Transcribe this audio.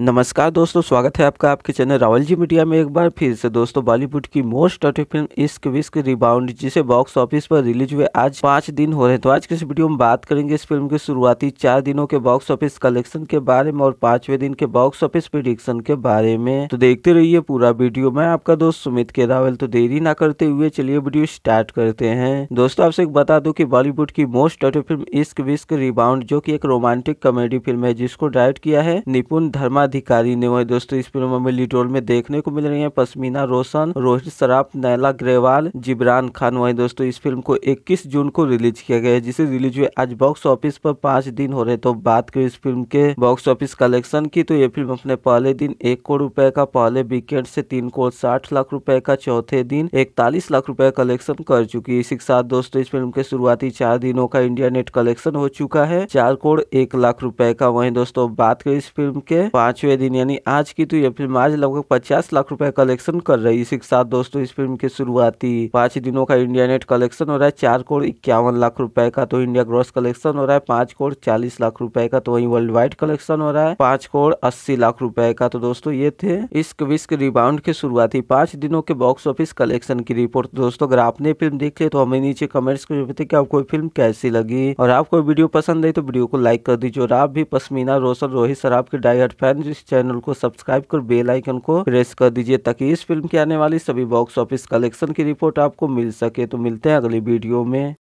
नमस्कार दोस्तों स्वागत है आपका आपके चैनल रावल जी मीडिया में एक बार फिर से दोस्तों बॉलीवुड की most awaited film Ishq Vishk rebound जिसे बॉक्स ऑफिस पर रिलीज हुए आज पाँच दिन हो रहे हैं तो आज के इस वीडियो में बात करेंगे इस फिल्म के शुरुआती चार दिनों के बॉक्स ऑफिस कलेक्शन के बारे में और पांचवे दिन के बॉक्स ऑफिस प्रिडिक्शन के बारे में तो देखते रहिए पूरा वीडियो मैं आपका दोस्त सुमित के रावल तो देरी ना करते हुए चलिए वीडियो स्टार्ट करते हैं दोस्तों आपसे एक बता दो की बॉलीवुड की most awaited film Ishq Vishk rebound जो की एक रोमांटिक कॉमेडी फिल्म है जिसको डायरेक्ट किया है निपुण धर्मा अधिकारी ने वही दोस्तों इस फिल्म में लीड रोल में देखने को मिल रही है पश्मीना रोशन रोहित सराफ नैला ग्रेवाल जिबरान खान वही दोस्तों इस फिल्म को 21 जून को रिलीज किया गया है जिसे रिलीज हुए आज बॉक्स ऑफिस पर पांच दिन हो रहे तो बात करें इस फिल्म के बॉक्स ऑफिस कलेक्शन की तो ये फिल्म अपने पहले दिन एक करोड़ रुपए का पहले वीकेंड से तीन करोड़ साठ लाख रुपए का चौथे दिन इकतालीस लाख रुपए कलेक्शन कर चुकी है इसी के साथ दोस्तों इस फिल्म के शुरुआती चार दिनों का इंडिया नेट कलेक्शन हो चुका है चार करोड़ एक लाख रुपए का वही दोस्तों बात करें इस फिल्म के पांच पाँचवें दिन यानी आज की तो ये फिल्म आज लगभग पचास लाख रुपए कलेक्शन कर रही है इसी के साथ दोस्तों इस फिल्म के शुरुआती पांच दिनों का इंडिया नेट कलेक्शन हो रहा है चार करोड़ इक्यावन लाख रुपए का तो इंडिया ग्रॉस कलेक्शन हो रहा है पांच करोड़ चालीस लाख रुपए का तो वही वर्ल्ड वाइड कलेक्शन हो रहा है पांच करोड़ अस्सी लाख रुपए का तो दोस्तों ये थे इस विस्क रिबाउंड के शुरुआती पांच दिनों के बॉक्स ऑफिस कलेक्शन की रिपोर्ट दोस्तों अगर आपने फिल्म देख ली तो हमें नीचे कमेंट्स कर आपको फिल्म कैसी लगी और आपको वीडियो पसंद आई तो वीडियो को लाइक कर दीजिए और आप भी पश्मीना रोशन रोहित शराब के डाइट फैन प्लीज इस चैनल को सब्सक्राइब कर बेल आइकन को प्रेस कर दीजिए ताकि इस फिल्म की आने वाली सभी बॉक्स ऑफिस कलेक्शन की रिपोर्ट आपको मिल सके तो मिलते हैं अगली वीडियो में